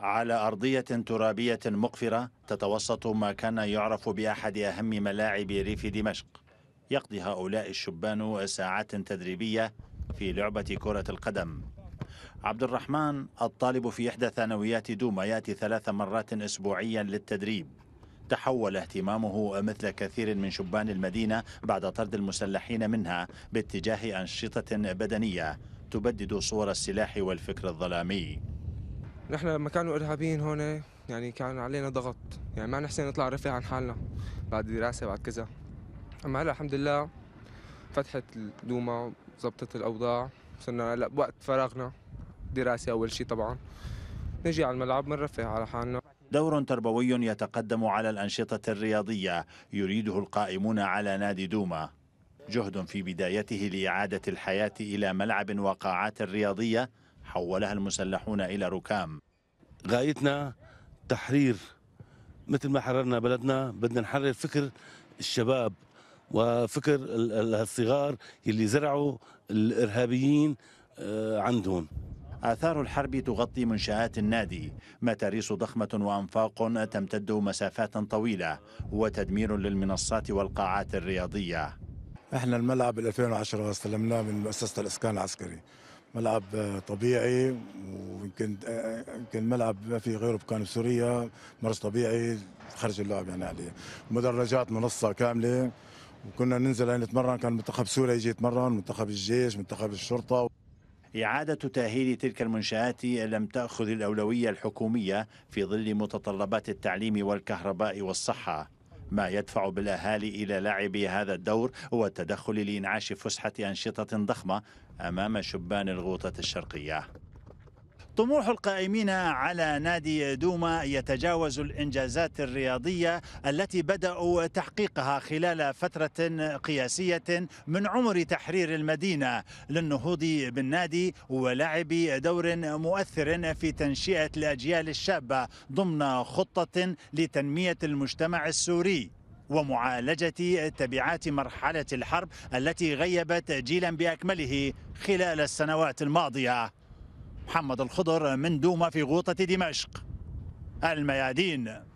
على أرضية ترابية مقفرة تتوسط ما كان يعرف بأحد أهم ملاعب ريف دمشق يقضي هؤلاء الشبان ساعات تدريبية في لعبة كرة القدم عبد الرحمن الطالب في إحدى ثانويات دوما يأتي ثلاث مرات أسبوعيا للتدريب تحول اهتمامه مثل كثير من شبان المدينة بعد طرد المسلحين منها باتجاه أنشطة بدنية تبدد صور السلاح والفكر الظلامي نحن لما كانوا ارهابيين هون يعني كان علينا ضغط يعني ما نحسن نطلع رفع عن حالنا بعد دراسه بعد كذا اما هلا الحمد لله فتحت الدوما زبطت الاوضاع صرنا هلا بوقت فراغنا دراسه اول شيء طبعا نجي على الملعب بنرفه على حالنا دور تربوي يتقدم على الأنشطة الرياضية يريده القائمون على نادي دوما جهد في بدايته لإعادة الحياة إلى ملعب وقاعات رياضية حولها المسلحون إلى ركام غايتنا تحرير مثل ما حررنا بلدنا بدنا نحرر فكر الشباب وفكر الصغار اللي زرعوا الإرهابيين آه، عندهم آثار الحرب تغطي منشآت النادي متاريس ضخمة وأنفاق تمتد مسافات طويلة وتدمير للمنصات والقاعات الرياضية احنا الملعب 2010 استلمناه من مؤسسة الإسكان العسكري ملعب طبيعي ويمكن يمكن ملعب ما في غيره بكان سوريا مرج طبيعي خرج اللاعب يعني عليه مدرجات منصه كامله وكنا ننزل يعني نتمرن كان منتخب سوريا يجي يتمرن منتخب الجيش منتخب الشرطه إعادة تأهيل تلك المنشآت لم تأخذ الأولوية الحكومية في ظل متطلبات التعليم والكهرباء والصحة ما يدفع بالأهالي إلى لعب هذا الدور هو التدخل لإنعاش فسحة أنشطة ضخمة أمام شبان الغوطة الشرقية طموح القائمين على نادي دوما يتجاوز الإنجازات الرياضية التي بدأوا تحقيقها خلال فترة قياسية من عمر تحرير المدينة للنهوض بالنادي ولعب دور مؤثر في تنشئة الأجيال الشابة ضمن خطة لتنمية المجتمع السوري ومعالجة تبعات مرحلة الحرب التي غيبت جيلا بأكمله خلال السنوات الماضية محمد الخضر من دوما في غوطة دمشق الميادين